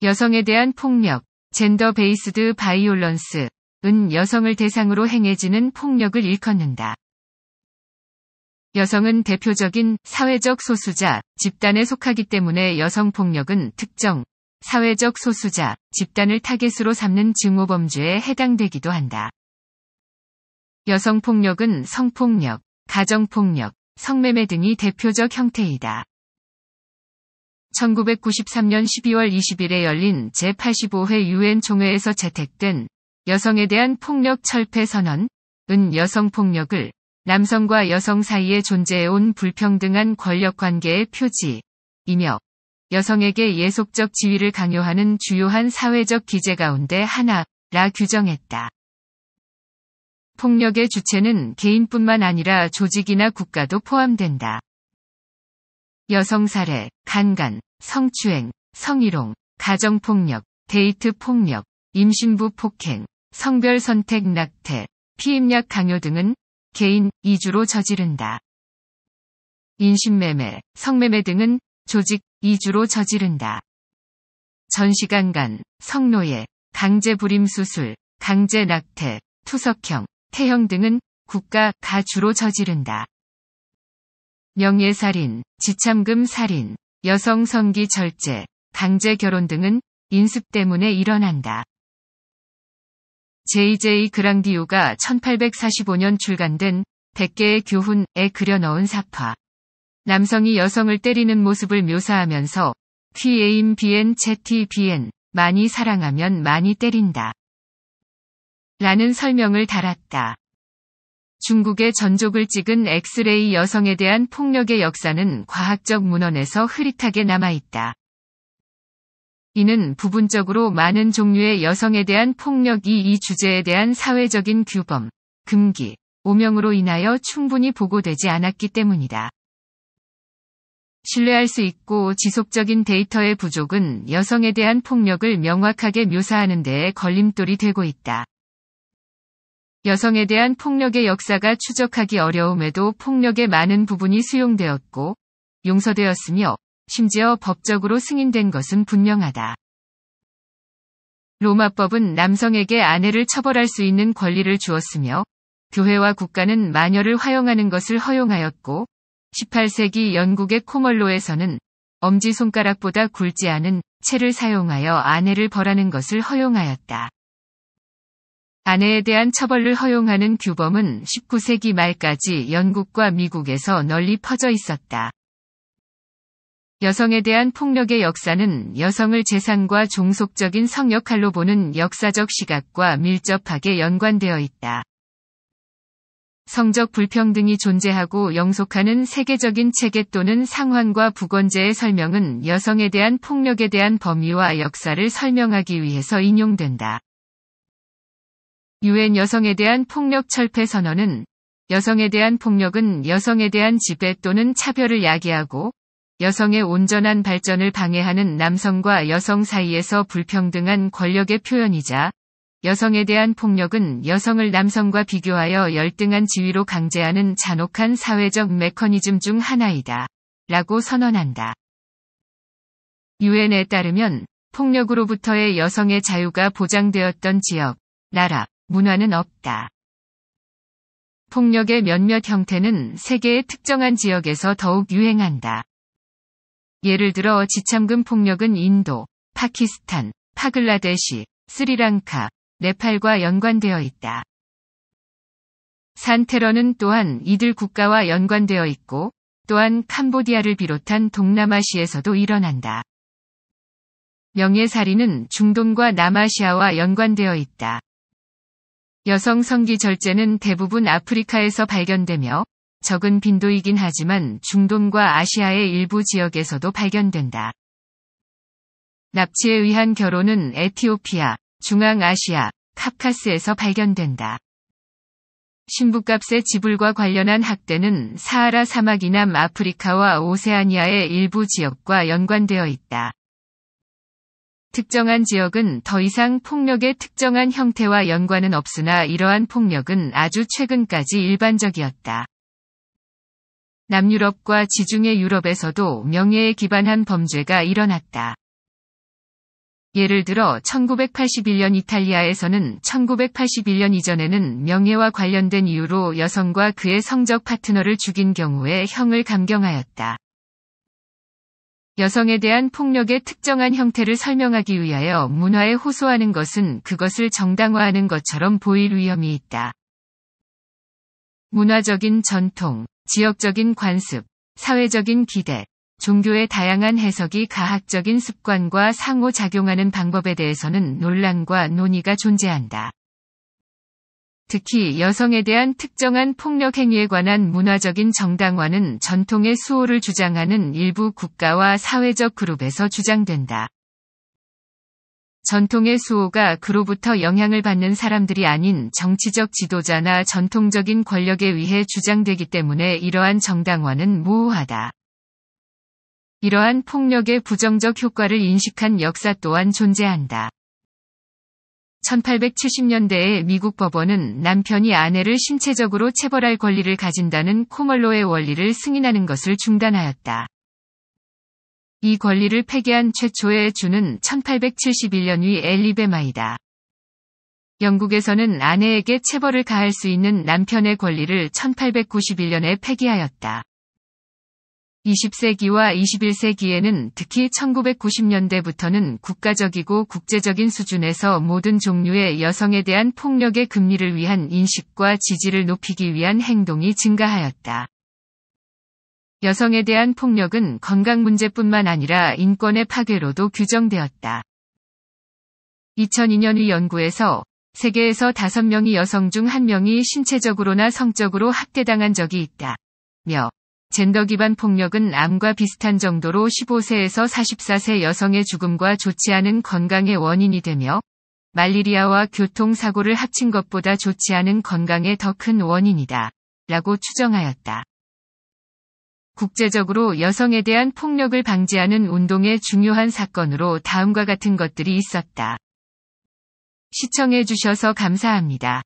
여성에 대한 폭력, 젠더 베이스드 바이올런스, 은 여성을 대상으로 행해지는 폭력을 일컫는다. 여성은 대표적인 사회적 소수자 집단에 속하기 때문에 여성 폭력은 특정 사회적 소수자 집단을 타겟으로 삼는 증오 범죄에 해당되기도 한다. 여성 폭력은 성폭력, 가정폭력, 성매매 등이 대표적 형태이다. 1993년 12월 20일에 열린 제85회 유엔 총회에서 채택된 여성에 대한 폭력 철폐 선언은 여성 폭력을 남성과 여성 사이에 존재해온 불평등한 권력 관계의 표지이며 여성에게 예속적 지위를 강요하는 주요한 사회적 기제 가운데 하나라 규정했다. 폭력의 주체는 개인뿐만 아니라 조직이나 국가도 포함된다. 여성살해, 강간, 성추행, 성희롱, 가정폭력, 데이트폭력, 임신부 폭행, 성별선택 낙태, 피임약 강요 등은 개인, 2주로 저지른다. 인신매매, 성매매 등은 조직, 2주로 저지른다. 전시간간, 성노예, 강제불임수술, 강제낙태, 투석형, 태형 등은 국가, 가주로 저지른다. 명예살인, 지참금 살인, 여성 성기 절제, 강제 결혼 등은 인습 때문에 일어난다. JJ 그랑디오가 1845년 출간된 100개의 교훈에 그려넣은 사파. 남성이 여성을 때리는 모습을 묘사하면서 퀴 a m b n 제티 B.N. 많이 사랑하면 많이 때린다. 라는 설명을 달았다. 중국의 전족을 찍은 엑스레이 여성에 대한 폭력의 역사는 과학적 문헌에서 흐릿하게 남아있다. 이는 부분적으로 많은 종류의 여성에 대한 폭력이 이 주제에 대한 사회적인 규범, 금기, 오명으로 인하여 충분히 보고되지 않았기 때문이다. 신뢰할 수 있고 지속적인 데이터의 부족은 여성에 대한 폭력을 명확하게 묘사하는 데에 걸림돌이 되고 있다. 여성에 대한 폭력의 역사가 추적하기 어려움에도 폭력의 많은 부분이 수용되었고 용서되었으며 심지어 법적으로 승인된 것은 분명하다. 로마법은 남성에게 아내를 처벌할 수 있는 권리를 주었으며 교회와 국가는 마녀를 화용하는 것을 허용하였고 18세기 영국의 코멀로에서는 엄지손가락보다 굵지 않은 채를 사용하여 아내를 벌하는 것을 허용하였다. 아내에 대한 처벌을 허용하는 규범은 19세기 말까지 영국과 미국에서 널리 퍼져 있었다. 여성에 대한 폭력의 역사는 여성을 재산과 종속적인 성역할로 보는 역사적 시각과 밀접하게 연관되어 있다. 성적 불평등이 존재하고 영속하는 세계적인 체계 또는 상황과 부건제의 설명은 여성에 대한 폭력에 대한 범위와 역사를 설명하기 위해서 인용된다. 유엔 여성에 대한 폭력 철폐 선언은 여성에 대한 폭력은 여성에 대한 지배 또는 차별을 야기하고 여성의 온전한 발전을 방해하는 남성과 여성 사이에서 불평등한 권력의 표현이자 여성에 대한 폭력은 여성을 남성과 비교하여 열등한 지위로 강제하는 잔혹한 사회적 메커니즘 중 하나이다. 라고 선언한다. 유엔에 따르면 폭력으로부터의 여성의 자유가 보장되었던 지역, 나라, 문화는 없다. 폭력의 몇몇 형태는 세계의 특정한 지역에서 더욱 유행한다. 예를 들어 지참금 폭력은 인도, 파키스탄, 파글라데시, 스리랑카, 네팔과 연관되어 있다. 산 테러는 또한 이들 국가와 연관되어 있고 또한 캄보디아를 비롯한 동남아시에서도 일어난다. 명예살인은 중동과 남아시아와 연관되어 있다. 여성 성기 절제는 대부분 아프리카에서 발견되며 적은 빈도이긴 하지만 중동과 아시아의 일부 지역에서도 발견된다. 납치에 의한 결혼은 에티오피아, 중앙아시아, 카카스에서 발견된다. 신부값의 지불과 관련한 학대는 사하라 사막이남 아프리카와 오세아니아의 일부 지역과 연관되어 있다. 특정한 지역은 더 이상 폭력의 특정한 형태와 연관은 없으나 이러한 폭력은 아주 최근까지 일반적이었다. 남유럽과 지중해 유럽에서도 명예에 기반한 범죄가 일어났다. 예를 들어 1981년 이탈리아에서는 1981년 이전에는 명예와 관련된 이유로 여성과 그의 성적 파트너를 죽인 경우에 형을 감경하였다. 여성에 대한 폭력의 특정한 형태를 설명하기 위하여 문화에 호소하는 것은 그것을 정당화하는 것처럼 보일 위험이 있다. 문화적인 전통, 지역적인 관습, 사회적인 기대, 종교의 다양한 해석이 가학적인 습관과 상호작용하는 방법에 대해서는 논란과 논의가 존재한다. 특히 여성에 대한 특정한 폭력 행위에 관한 문화적인 정당화는 전통의 수호를 주장하는 일부 국가와 사회적 그룹에서 주장된다. 전통의 수호가 그로부터 영향을 받는 사람들이 아닌 정치적 지도자나 전통적인 권력에 의해 주장되기 때문에 이러한 정당화는 모호하다. 이러한 폭력의 부정적 효과를 인식한 역사 또한 존재한다. 1870년대에 미국 법원은 남편이 아내를 신체적으로 체벌할 권리를 가진다는 코멀로의 원리를 승인하는 것을 중단하였다. 이 권리를 폐기한 최초의 주는 1871년 위 엘리베마이다. 영국에서는 아내에게 체벌을 가할 수 있는 남편의 권리를 1891년에 폐기하였다. 20세기와 21세기에는 특히 1990년대부터는 국가적이고 국제적인 수준에서 모든 종류의 여성에 대한 폭력의 금리를 위한 인식과 지지를 높이기 위한 행동이 증가하였다. 여성에 대한 폭력은 건강 문제뿐만 아니라 인권의 파괴로도 규정되었다. 2002년의 연구에서 세계에서 5명이 여성 중 1명이 신체적으로나 성적으로 학대당한 적이 있다. 며 젠더 기반 폭력은 암과 비슷한 정도로 15세에서 44세 여성의 죽음과 좋지 않은 건강의 원인이 되며 말리리아와 교통사고를 합친 것보다 좋지 않은 건강에더 큰 원인이다. 라고 추정하였다. 국제적으로 여성에 대한 폭력을 방지하는 운동의 중요한 사건으로 다음과 같은 것들이 있었다. 시청해주셔서 감사합니다.